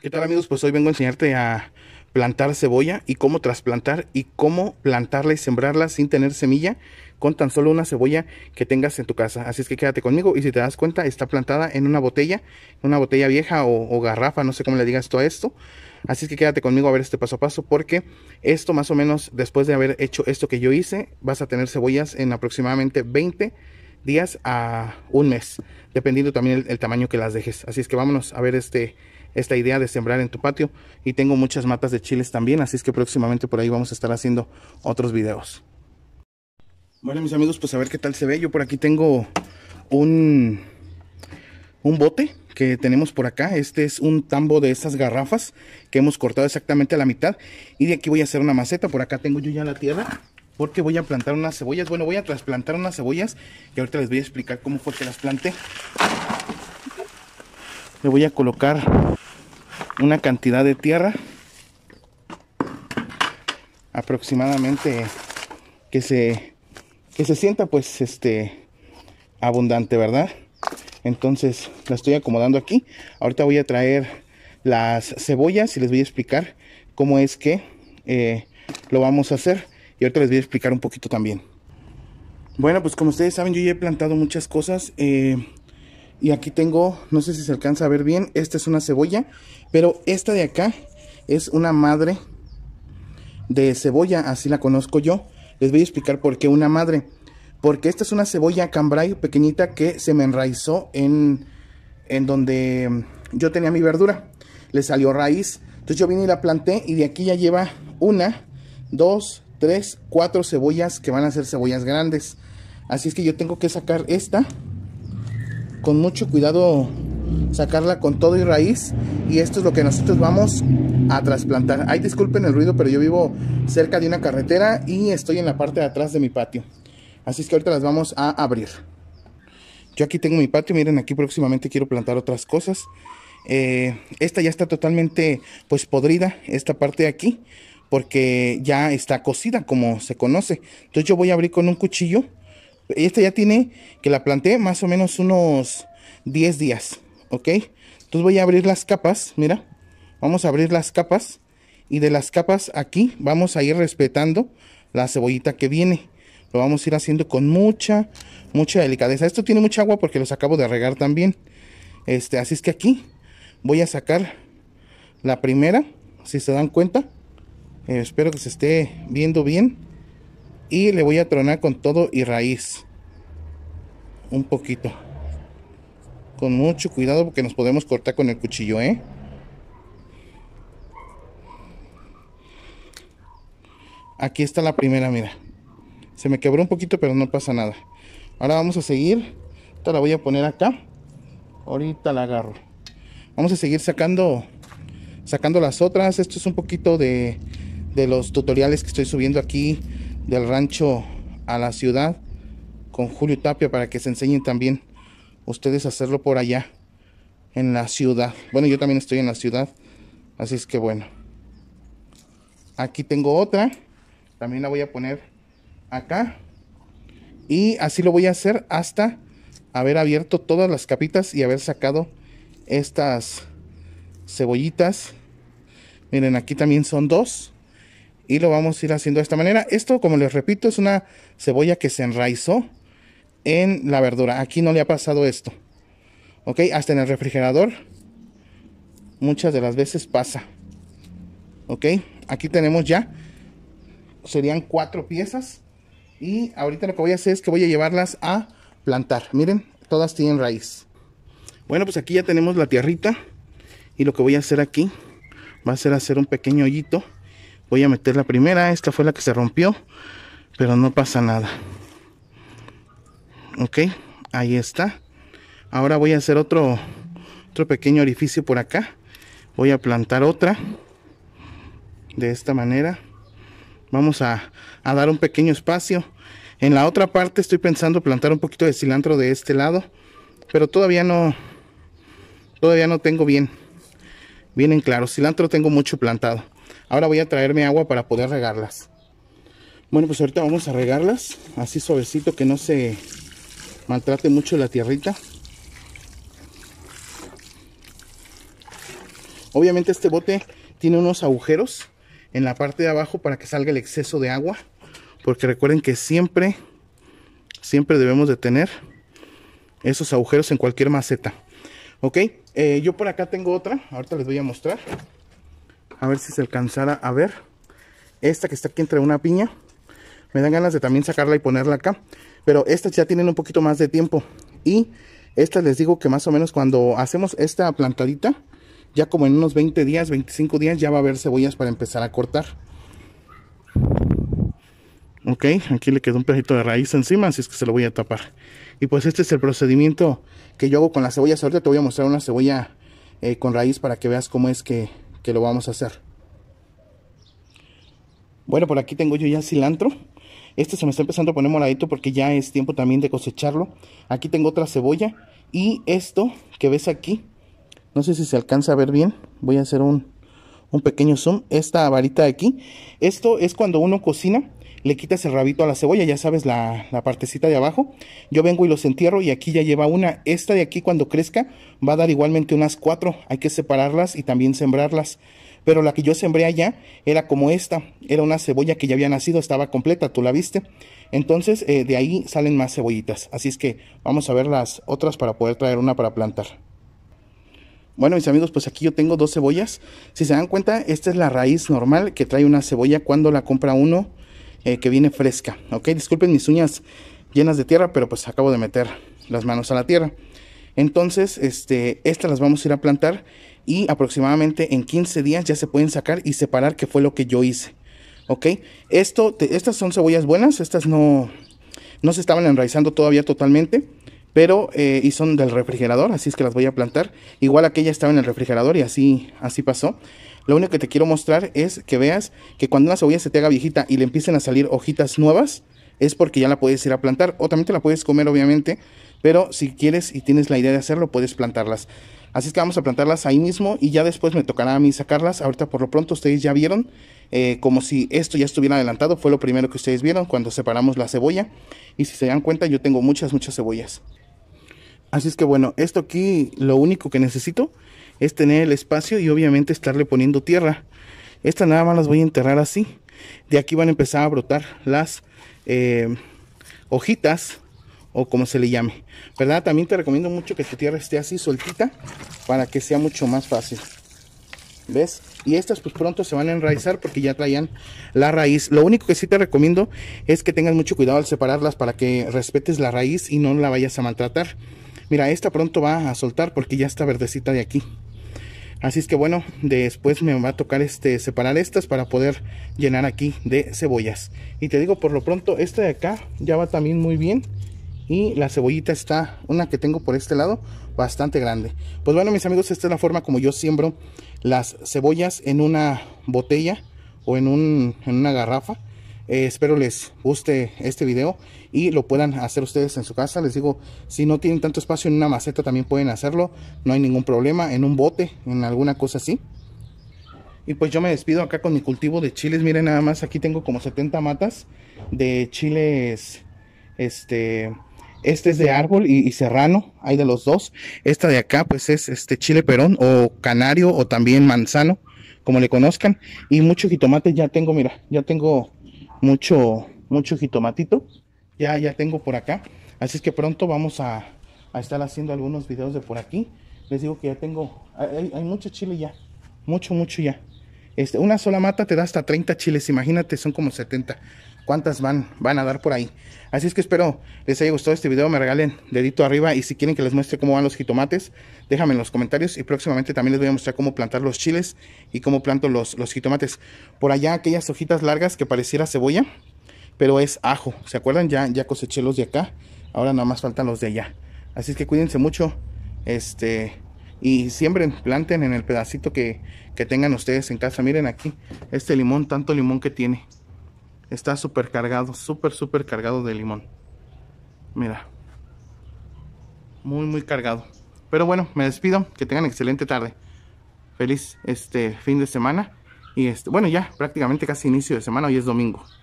¿Qué tal amigos? Pues hoy vengo a enseñarte a plantar cebolla y cómo trasplantar y cómo plantarla y sembrarla sin tener semilla con tan solo una cebolla que tengas en tu casa. Así es que quédate conmigo y si te das cuenta está plantada en una botella, una botella vieja o, garrafa, no sé cómo le digas todo esto. Así es que quédate conmigo a ver este paso a paso porque esto más o menos después de haber hecho esto que yo hice vas a tener cebollas en aproximadamente 20 días a un mes, dependiendo también el tamaño que las dejes. Así es que vámonos a ver este esta idea de sembrar en tu patio. Y tengo muchas matas de chiles también, así es que próximamente por ahí vamos a estar haciendo otros videos. Bueno, mis amigos, pues a ver qué tal se ve. Yo por aquí tengo un, un bote que tenemos por acá. Este es un tambo de esas garrafas que hemos cortado exactamente a la mitad. Y de aquí voy a hacer una maceta. Por acá tengo yo ya la tierra porque voy a plantar unas cebollas. Bueno, voy a trasplantar unas cebollas Y ahorita les voy a explicar cómo fue que las planté. Le voy a colocar una cantidad de tierra aproximadamente que se que se sienta pues este abundante verdad entonces la estoy acomodando aquí ahorita voy a traer las cebollas y les voy a explicar cómo es que eh, lo vamos a hacer y ahorita les voy a explicar un poquito también bueno pues como ustedes saben yo ya he plantado muchas cosas eh, y aquí tengo, no sé si se alcanza a ver bien, esta es una cebolla, pero esta de acá es una madre de cebolla, así la conozco yo. Les voy a explicar por qué una madre. Porque esta es una cebolla cambray pequeñita que se me enraizó en, en donde yo tenía mi verdura. Le salió raíz. Entonces yo vine y la planté y de aquí ya lleva una, dos, tres, cuatro cebollas que van a ser cebollas grandes. Así es que yo tengo que sacar esta con mucho cuidado sacarla con todo y raíz y esto es lo que nosotros vamos a trasplantar. Ahí disculpen el ruido, pero yo vivo cerca de una carretera y estoy en la parte de atrás de mi patio. Así es que ahorita las vamos a abrir. Yo aquí tengo mi patio, miren, aquí próximamente quiero plantar otras cosas. Eh, esta ya está totalmente pues podrida, esta parte de aquí, porque ya está cocida como se conoce. Entonces yo voy a abrir con un cuchillo esta ya tiene que la planté más o menos unos 10 días, ¿ok? Entonces voy a abrir las capas, mira. Vamos a abrir las capas y de las capas aquí vamos a ir respetando la cebollita que viene. Lo vamos a ir haciendo con mucha, mucha delicadeza. Esto tiene mucha agua porque los acabo de regar también. Este, así es que aquí voy a sacar la primera, si se dan cuenta. Eh, espero que se esté viendo bien. Y le voy a tronar con todo y raíz. Un poquito. Con mucho cuidado porque nos podemos cortar con el cuchillo, ¿eh? Aquí está la primera, mira. Se me quebró un poquito, pero no pasa nada. Ahora vamos a seguir. Esta la voy a poner acá. Ahorita la agarro. Vamos a seguir sacando sacando las otras. Esto es un poquito de, de los tutoriales que estoy subiendo aquí del rancho a la ciudad con Julio Tapia para que se enseñen también ustedes a hacerlo por allá en la ciudad. Bueno, yo también estoy en la ciudad, así es que bueno. Aquí tengo otra, también la voy a poner acá. Y así lo voy a hacer hasta haber abierto todas las capitas y haber sacado estas cebollitas. Miren, aquí también son dos y lo vamos a ir haciendo de esta manera. Esto, como les repito, es una cebolla que se enraizó en la verdura. Aquí no le ha pasado esto. Ok, hasta en el refrigerador muchas de las veces pasa. Ok, aquí tenemos ya, serían cuatro piezas. Y ahorita lo que voy a hacer es que voy a llevarlas a plantar. Miren, todas tienen raíz. Bueno, pues aquí ya tenemos la tierrita. Y lo que voy a hacer aquí va a ser hacer un pequeño hoyito voy a meter la primera esta fue la que se rompió pero no pasa nada ok ahí está ahora voy a hacer otro otro pequeño orificio por acá voy a plantar otra de esta manera vamos a, a dar un pequeño espacio en la otra parte estoy pensando plantar un poquito de cilantro de este lado pero todavía no todavía no tengo bien bien en claro cilantro tengo mucho plantado Ahora voy a traerme agua para poder regarlas. Bueno, pues ahorita vamos a regarlas. Así suavecito que no se maltrate mucho la tierrita. Obviamente este bote tiene unos agujeros en la parte de abajo para que salga el exceso de agua. Porque recuerden que siempre, siempre debemos de tener esos agujeros en cualquier maceta. Ok, eh, yo por acá tengo otra. Ahorita les voy a mostrar a ver si se alcanzara a ver esta que está aquí entre una piña me dan ganas de también sacarla y ponerla acá pero estas ya tienen un poquito más de tiempo y estas les digo que más o menos cuando hacemos esta plantadita ya como en unos 20 días 25 días ya va a haber cebollas para empezar a cortar ok aquí le quedó un pedacito de raíz encima así es que se lo voy a tapar y pues este es el procedimiento que yo hago con las cebollas ahorita te voy a mostrar una cebolla eh, con raíz para que veas cómo es que que lo vamos a hacer. Bueno, por aquí tengo yo ya cilantro. Este se me está empezando a poner moradito porque ya es tiempo también de cosecharlo. Aquí tengo otra cebolla. Y esto que ves aquí, no sé si se alcanza a ver bien. Voy a hacer un, un pequeño zoom. Esta varita de aquí. Esto es cuando uno cocina le quitas el rabito a la cebolla, ya sabes, la, partecita de abajo. Yo vengo y los entierro y aquí ya lleva una. Esta de aquí cuando crezca va a dar igualmente unas cuatro. Hay que separarlas y también sembrarlas. Pero la que yo sembré allá era como esta. Era una cebolla que ya había nacido, estaba completa, tú la viste. Entonces eh, de ahí salen más cebollitas. Así es que vamos a ver las otras para poder traer una para plantar. Bueno, mis amigos, pues aquí yo tengo dos cebollas. Si se dan cuenta, esta es la raíz normal que trae una cebolla cuando la compra uno eh, que viene fresca. Ok, disculpen mis uñas llenas de tierra, pero pues acabo de meter las manos a la tierra. Entonces, este, estas las vamos a ir a plantar y aproximadamente en 15 días ya se pueden sacar y separar, que fue lo que yo hice. ¿Ok? Esto, estas son cebollas buenas, estas no, no se estaban enraizando todavía totalmente, pero eh, y son del refrigerador, así es que las voy a plantar. Igual aquella estaba en el refrigerador y así, así pasó. Lo único que te quiero mostrar es que veas que cuando una cebolla se te haga viejita y le empiecen a salir hojitas nuevas, es porque ya la puedes ir a plantar. O también te la puedes comer, obviamente. Pero si quieres y tienes la idea de hacerlo, puedes plantarlas. Así es que vamos a plantarlas ahí mismo y ya después me tocará a mí sacarlas. Ahorita por lo pronto ustedes ya vieron eh, como si esto ya estuviera adelantado. Fue lo primero que ustedes vieron cuando separamos la cebolla. Y si se dan cuenta yo tengo muchas, muchas cebollas. Así es que bueno, esto aquí lo único que necesito es tener el espacio y obviamente estarle poniendo tierra. Estas nada más las voy a enterrar así. De aquí van a empezar a brotar las eh, hojitas o como se le llame. ¿Verdad? También te recomiendo mucho que tu tierra esté así soltita para que sea mucho más fácil. ¿Ves? Y estas pues pronto se van a enraizar porque ya traían la raíz. Lo único que sí te recomiendo es que tengas mucho cuidado al separarlas para que respetes la raíz y no la vayas a maltratar. Mira, esta pronto va a soltar porque ya está verdecita de aquí. Así es que bueno, después me va a tocar este, separar estas para poder llenar aquí de cebollas. Y te digo, por lo pronto, esta de acá ya va también muy bien. Y la cebollita está, una que tengo por este lado, bastante grande. Pues bueno, mis amigos, esta es la forma como yo siembro las cebollas en una botella o en, en una garrafa eh, espero les guste este video y lo puedan hacer ustedes en su casa. Les digo, si no tienen tanto espacio en una maceta también pueden hacerlo. No hay ningún problema. En un bote, en alguna cosa así. Y pues yo me despido acá con mi cultivo de chiles. Miren nada más, aquí tengo como 70 matas de chiles. Este, este es de árbol y, serrano, hay de los dos. Esta de acá pues es este chile perón o canario o también manzano, como le conozcan. Y mucho jitomate ya tengo, mira, ya tengo mucho, mucho jitomatito. Ya, ya tengo por acá. Así es que pronto vamos a, a estar haciendo algunos videos de por aquí. Les digo que ya tengo, hay, mucho chile ya. Mucho, mucho ya. Este, una sola mata te da hasta 30 chiles, imagínate, son como 70 cuántas van, van a dar por ahí. Así es que espero les haya gustado este video, me regalen dedito arriba y si quieren que les muestre cómo van los jitomates, déjame en los comentarios y próximamente también les voy a mostrar cómo plantar los chiles y cómo planto los, los jitomates. Por allá aquellas hojitas largas que pareciera cebolla, pero es ajo, ¿se acuerdan? Ya, ya coseché los de acá, ahora nada más faltan los de allá. Así es que cuídense mucho, este... Y siembren, planten en el pedacito que, que tengan ustedes en casa. Miren aquí, este limón, tanto limón que tiene. Está súper cargado, súper, súper cargado de limón. Mira. Muy, muy cargado. Pero bueno, me despido. Que tengan excelente tarde. Feliz este fin de semana. Y este, bueno, ya prácticamente casi inicio de semana. Hoy es domingo.